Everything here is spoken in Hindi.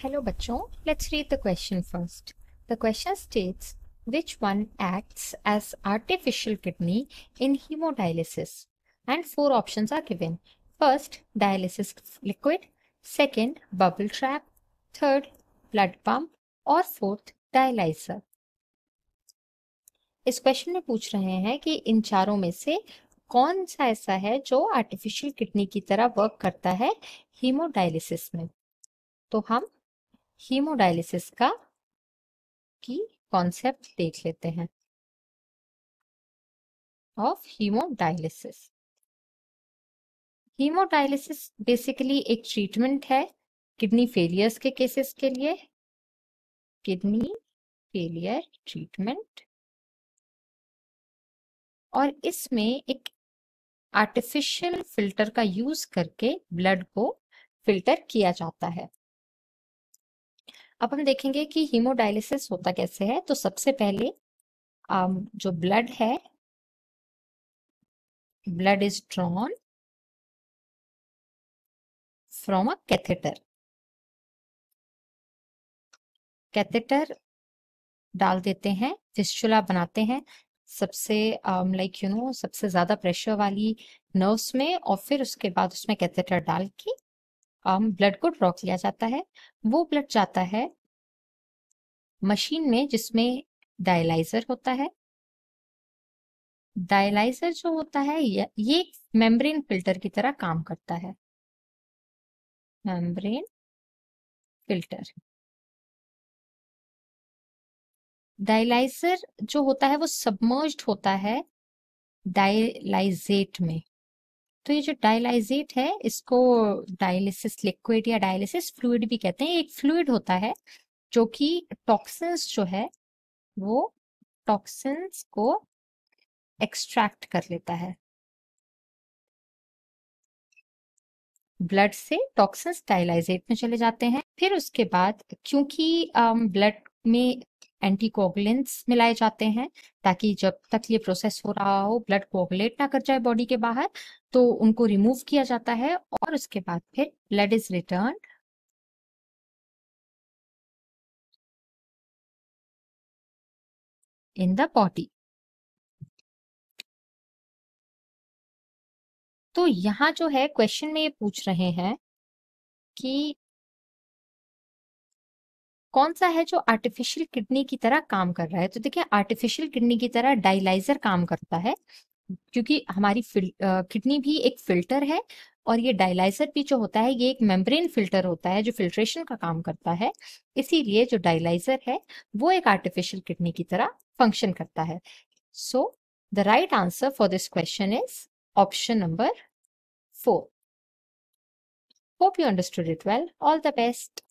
Hello bachon, let's read the question first. The question states, which one acts as artificial kidney in hemodialysis? And four options are given. First, dialysis liquid. Second, bubble trap. Third, blood pump. और फोर्थ, डायलाइजर. इस क्वेश्चन में पूछ रहे हैं कि इन चारों में से कौन सा ऐसा है जो आर्टिफिशियल किडनी की तरह वर्क करता है हीमोडायलिसिस में तो हम हीमोडायलिसिस का की कॉन्सेप्ट देख लेते हैं ऑफ हीमोडायलिसिस हीमोडायलिसिस बेसिकली एक ट्रीटमेंट है किडनी फेलियर्स के केसेस के लिए किडनी फेलियर ट्रीटमेंट और इसमें एक आर्टिफिशियल फिल्टर का यूज करके ब्लड को फिल्टर किया जाता है अब हम देखेंगे कि हीमोडायलिसिस होता कैसे है तो सबसे पहले um, जो ब्लड है blood is drawn from a catheter catheter डाल देते हैं फिस्चुला बनाते हैं सबसे लाइक यू नो सबसे ज्यादा प्रेशर वाली नर्व्स में और फिर उसके बाद उसमें कैथेटर डाल के ब्लड um, को ड्रॉ किया जाता है वो ब्लड जाता है मशीन में जिसमें डायलाइजर होता है डायलाइजर जो होता है ये मेम्ब्रेन फिल्टर की तरह काम करता है मेम्ब्रेन फिल्टर डायलाइजर जो होता है वो सबमर्ज होता है डायलाइजेट में तो ये जो डायलाइजेट है इसको डायलिसिस लिक्विड या डायलिसिस फ्लूड भी कहते हैं एक फ्लूड होता है जो कि टॉक्सिन्स जो है वो टॉक्सिन्स को एक्सट्रैक्ट कर लेता है ब्लड से टॉक्सिन्स डायलाइजेट में चले जाते हैं फिर उसके बाद क्योंकि ब्लड में एंटीकोगुलेंट्स मिलाए जाते हैं ताकि जब तक ये प्रोसेस हो रहा हो ब्लड कोगुलेट ना कर जाए बॉडी के बाहर तो उनको रिमूव किया जाता है और उसके बाद फिर blood is return in the body तो यहाँ जो है क्वेश्चन में ये पूछ रहे हैं कि कौन सा है जो आर्टिफिशियल किडनी की तरह काम कर रहा है तो देखिए आर्टिफिशियल किडनी की तरह डायलाइजर काम करता है क्योंकि हमारी किडनी भी एक फिल्टर है और ये डायलाइजर भी जो होता है ये एक मेम्ब्रेन फिल्टर होता है जो फिल्ट्रेशन का काम करता है इसीलिए जो डायलाइजर है वो एक आर्टिफिशियल किडनी की तरह फंक्शन करता है so the right answer for this question is option number four hope you understood it well all the best